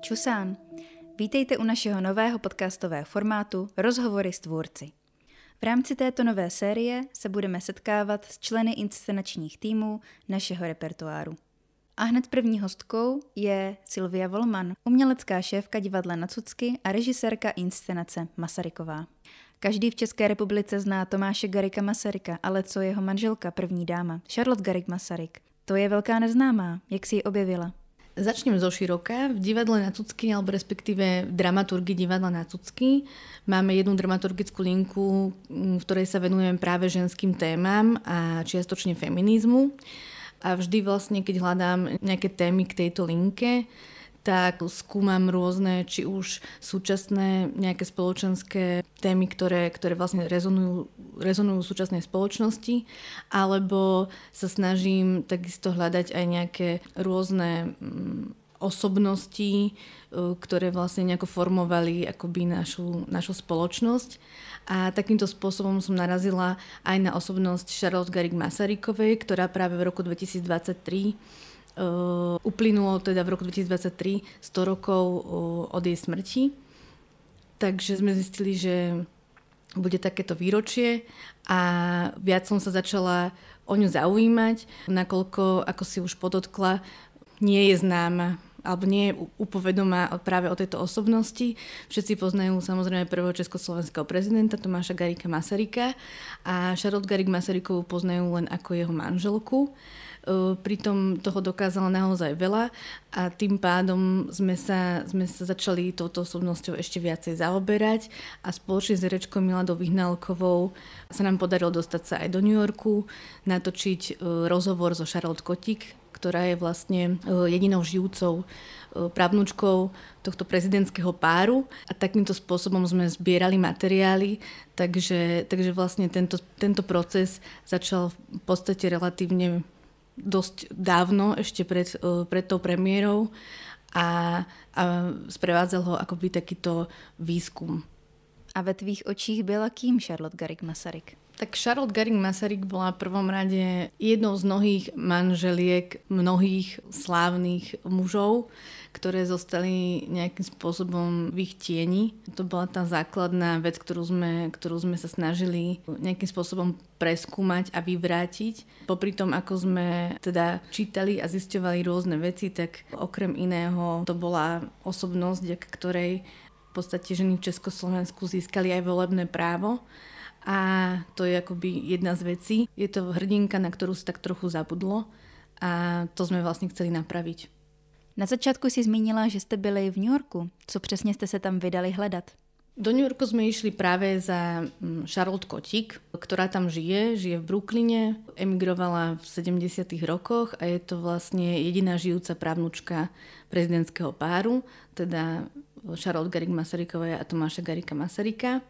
Čusán. Vítejte u našeho nového podcastového formátu Rozhovory s tvůrci. V rámci této nové série se budeme setkávat s členy inscenačních týmů našeho repertoáru. A hned první hostkou je Silvia Volman, umělecká šéfka divadla na Cucky a režisérka inscenace Masaryková. Každý v České republice zná Tomáše Garika Masaryka, ale co jeho manželka, první dáma, Charlotte Garik Masaryk? To je velká neznámá. Jak si ji objevila? Začnem zo široka. V divadle na Cucky, alebo respektíve v dramaturgii divadla na Cucky, máme jednu dramaturgickú linku, mm, v ktorej sa venujem práve ženským témam a čiastočne feminizmu. A vždy vlastne, keď hľadám nejaké témy k tejto linke, tak skúmam rôzne, či už súčasné nejaké spoločenské témy, ktoré, ktoré vlastne rezonujú, rezonujú v súčasnej spoločnosti, alebo sa snažím takisto hľadať aj nejaké rôzne mm, osobnosti, e, ktoré vlastne nejako formovali akoby našu, našu spoločnosť. A takýmto spôsobom som narazila aj na osobnosť Charlotte Garrick Masarykovej, ktorá práve v roku 2023 Eh, uplynulo teda v roku 2023 100 rokov eh, od jej smrti. Takže sme zistili, že bude takéto výročie a viac som sa začala o ňu zaujímať, nakoľko, ako si už podotkla, nie je známa alebo nie je upovedomá práve o tejto osobnosti. Všetci poznajú samozrejme prvého československého prezidenta Tomáša Garika Masarika a Charlotte Garik Masarykovú poznajú len ako jeho manželku pritom toho dokázala naozaj veľa a tým pádom sme sa, sme sa začali touto osobnosťou ešte viacej zaoberať a spoločne s Rečkou Miladou Vyhnalkovou sa nám podarilo dostať sa aj do New Yorku, natočiť rozhovor so Charlotte Kotik, ktorá je vlastne jedinou žijúcou právnučkou tohto prezidentského páru a takýmto spôsobom sme zbierali materiály, takže, takže vlastne tento, tento proces začal v podstate relatívne dosť dávno, ešte pred, e, pred tou premiérou a, a sprevádzal ho akoby takýto výskum. A ve tvých očích byla kým Charlotte Garrick Masaryk? Tak Charlotte Garing Masaryk bola v prvom rade jednou z mnohých manželiek mnohých slávnych mužov, ktoré zostali nejakým spôsobom v ich tieni. To bola tá základná vec, ktorú sme, ktorú sme sa snažili nejakým spôsobom preskúmať a vyvrátiť. Popri tom, ako sme teda čítali a zisťovali rôzne veci, tak okrem iného to bola osobnosť, ktorej v podstate ženy v Československu získali aj volebné právo a to je akoby jedna z vecí. Je to hrdinka, na ktorú sa tak trochu zabudlo a to sme vlastne chceli napraviť. Na začiatku si zmínila, že ste byli v New Yorku. Co přesně jste sa tam vydali hľadať? Do New Yorku sme išli práve za mm, Charlotte Kotik, ktorá tam žije, žije v Brooklyne, emigrovala v 70. rokoch a je to vlastne jediná žijúca právnučka prezidentského páru, teda Charlotte Garik Masarykovej a Tomáša Garika Masarika.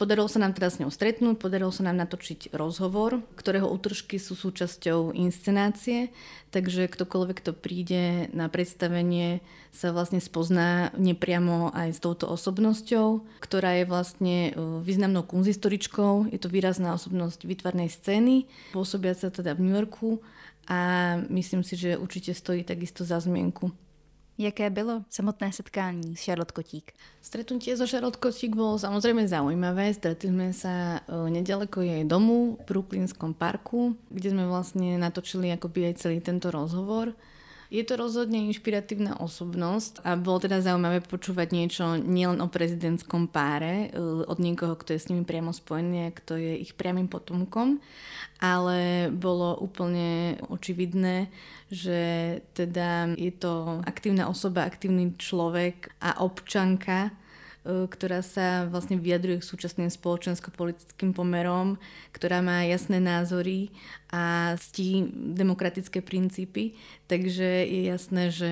Podarilo sa nám teda s ňou stretnúť, podarilo sa nám natočiť rozhovor, ktorého útržky sú súčasťou inscenácie, takže ktokoľvek, kto príde na predstavenie, sa vlastne spozná nepriamo aj s touto osobnosťou, ktorá je vlastne e, významnou kunzistoričkou. Je to výrazná osobnosť výtvarnej scény, pôsobia sa teda v New Yorku a myslím si, že určite stojí takisto za zmienku. Jaké bylo samotné setkání s Charlotte Kotík? Stretnutie so Charlotte Kotík bolo samozrejme zaujímavé. Stretli sme sa e, nedaleko jej domu v Brooklynskom parku, kde sme vlastne natočili akoby aj celý tento rozhovor. Je to rozhodne inšpiratívna osobnosť a bolo teda zaujímavé počúvať niečo nielen o prezidentskom páre e, od niekoho, kto je s nimi priamo spojený a kto je ich priamým potomkom, ale bolo úplne očividné, že teda je to aktívna osoba, aktívny človek a občanka, E, ktorá sa vlastne vyjadruje k súčasným spoločensko-politickým pomerom, ktorá má jasné názory a stí demokratické princípy. Takže je jasné, že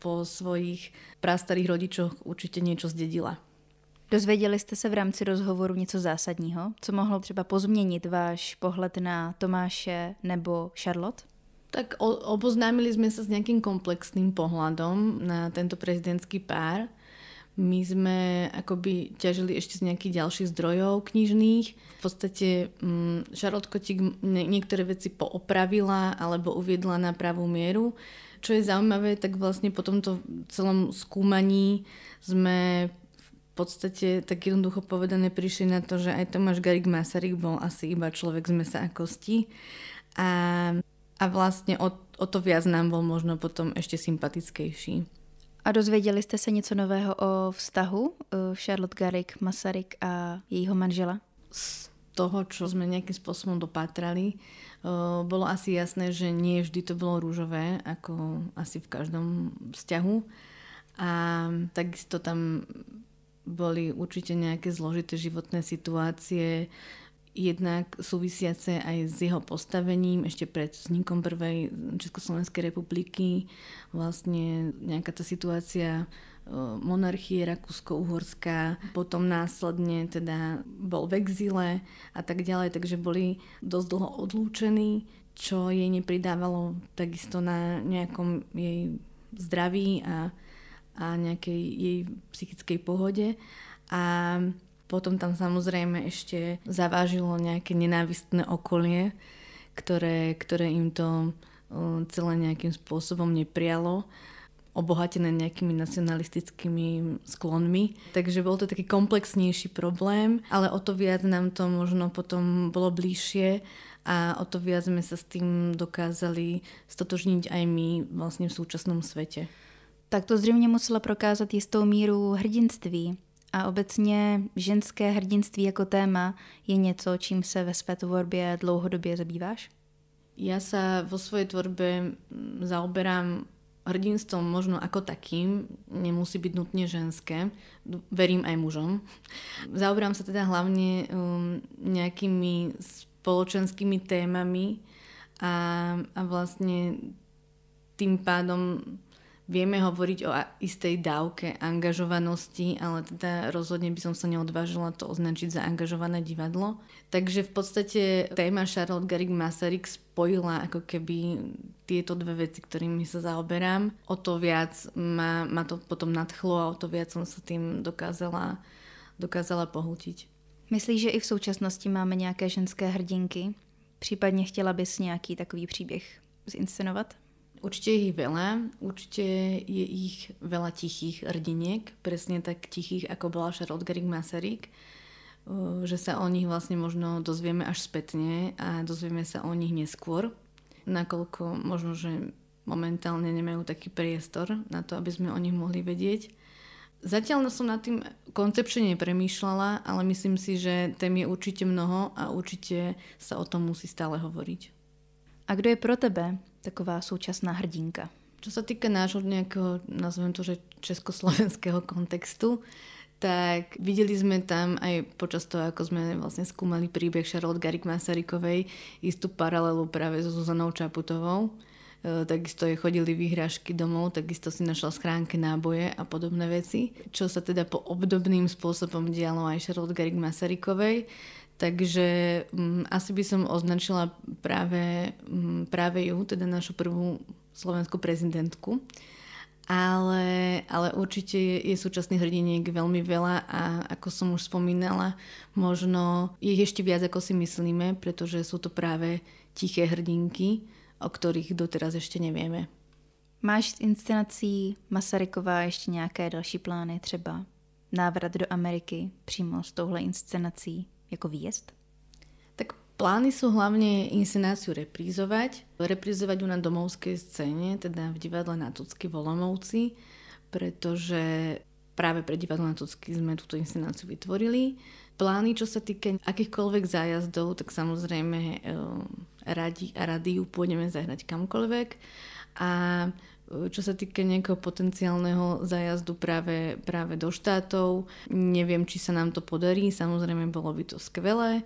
po svojich prastarých rodičoch určite niečo zdedila. Dozvěděli jste se v rámci rozhovoru něco zásadního, co mohlo třeba pozměnit váš pohled na Tomáše nebo Charlotte? Tak o, oboznámili sme sa s nejakým komplexným pohľadom na tento prezidentský pár my sme akoby ťažili ešte z nejakých ďalších zdrojov knižných. V podstate um, Charlotte Kotik niektoré veci poopravila alebo uviedla na pravú mieru. Čo je zaujímavé, tak vlastne po tomto celom skúmaní sme v podstate tak jednoducho povedané prišli na to, že aj Tomáš Garik Masaryk bol asi iba človek z mesa a kosti. A, a vlastne o, o to viac nám bol možno potom ešte sympatickejší. A dozvěděli jste se něco nového o vztahu eh, Charlotte Garrick, Masaryk a jejího manžela? Z toho, čo sme nejakým spôsobom dopatrali, eh, bolo asi jasné, že nie vždy to bolo rúžové, ako asi v každom vzťahu. A takisto tam boli určite nejaké zložité životné situácie, jednak súvisiace aj s jeho postavením ešte pred vznikom prvej Československej republiky. Vlastne nejaká tá situácia e, monarchie Rakúsko-Uhorská, potom následne teda bol v exile a tak ďalej, takže boli dosť dlho odlúčení, čo jej nepridávalo takisto na nejakom jej zdraví a, a nejakej jej psychickej pohode. A potom tam samozrejme ešte zavážilo nejaké nenávistné okolie, ktoré, ktoré im to uh, celé nejakým spôsobom neprijalo obohatené nejakými nacionalistickými sklonmi. Takže bol to taký komplexnejší problém, ale o to viac nám to možno potom bolo bližšie a o to viac sme sa s tým dokázali stotožniť aj my vlastne v súčasnom svete. Tak to zřejmě musela prokázat jistou míru hrdinství. A obecně ženské hrdinství jako téma je něco, čím se ve své tvorbě dlouhodobě zabýváš? Já sa vo své tvorbě mm, zaoberám hrdinstvom možno ako takým, nemusí byť nutne ženské, verím aj mužom. Zaoberám sa teda hlavne um, nejakými spoločenskými témami a, a vlastne tým pádom vieme hovoriť o istej dávke angažovanosti, ale teda rozhodne by som sa neodvážila to označiť za angažované divadlo. Takže v podstate téma Charlotte Garrick Masaryk spojila ako keby tieto dve veci, ktorými sa zaoberám. O to viac ma, ma to potom nadchlo a o to viac som sa tým dokázala, dokázala pohútiť. Myslíš, že i v súčasnosti máme nejaké ženské hrdinky? Případně chtěla bys nějaký takový příběh zinscenovat? Určite ich veľa, určite je ich veľa tichých rdiniek, presne tak tichých, ako bola Charlotte Garrick Masaryk, eh, že sa o nich vlastne možno dozvieme až spätne a dozvieme sa o nich neskôr, nakoľko možno, že momentálne nemajú taký priestor na to, aby sme o nich mohli vedieť. Zatiaľ no som nad tým koncepčne nepremýšľala, ale myslím si, že tém je určite mnoho a určite sa o tom musí stále hovoriť. A kto je pro tebe taková súčasná hrdinka? Čo sa týka nášho nejakého, nazvem to, že československého kontextu, tak videli sme tam aj počas toho, ako sme vlastne skúmali príbeh Charlotte Garrick Masarykovej, istú paralelu práve so Zuzanou Čaputovou. E, takisto jej chodili výhražky domov, takisto si našla schránke náboje a podobné veci. Čo sa teda po obdobným spôsobom dialo aj Charlotte Garrick Masarykovej, Takže um, asi by som označila práve, um, práve ju, teda našu prvú slovenskú prezidentku. Ale, ale určite je, je súčasných hrdiniek veľmi veľa a ako som už spomínala, možno ich ešte viac ako si myslíme, pretože sú to práve tiché hrdinky, o ktorých doteraz ešte nevieme. Máš z inscenací Masarykova ještě nějaké další plány, třeba návrat do Ameriky přímo s touhle inscenací? ako výjezd? Tak plány sú hlavne inscenáciu reprízovať. Reprízovať ju na domovskej scéne, teda v divadle na Tucky Volomovci, pretože práve pre divadlo na Tucky sme túto inscenáciu vytvorili. Plány, čo sa týka akýchkoľvek zájazdov, tak samozrejme eh, radi a ju pôjdeme zahrať kamkoľvek. A čo sa týka nejakého potenciálneho zajazdu práve, práve do štátov, neviem, či sa nám to podarí, samozrejme bolo by to skvelé, e,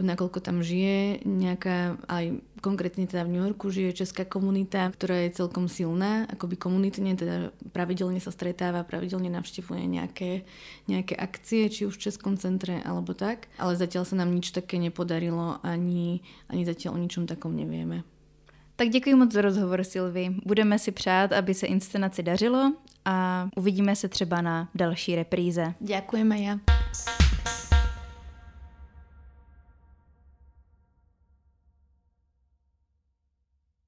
nakoľko tam žije nejaká, aj konkrétne teda v New Yorku žije česká komunita, ktorá je celkom silná, akoby komunitne, teda pravidelne sa stretáva, pravidelne navštevuje nejaké, nejaké akcie, či už v Českom centre alebo tak, ale zatiaľ sa nám nič také nepodarilo, ani, ani zatiaľ o ničom takom nevieme. Tak děkuji moc za rozhovor, Silvi. Budeme si přát, aby se inscenaci dařilo a uvidíme se třeba na další repríze. já. ja.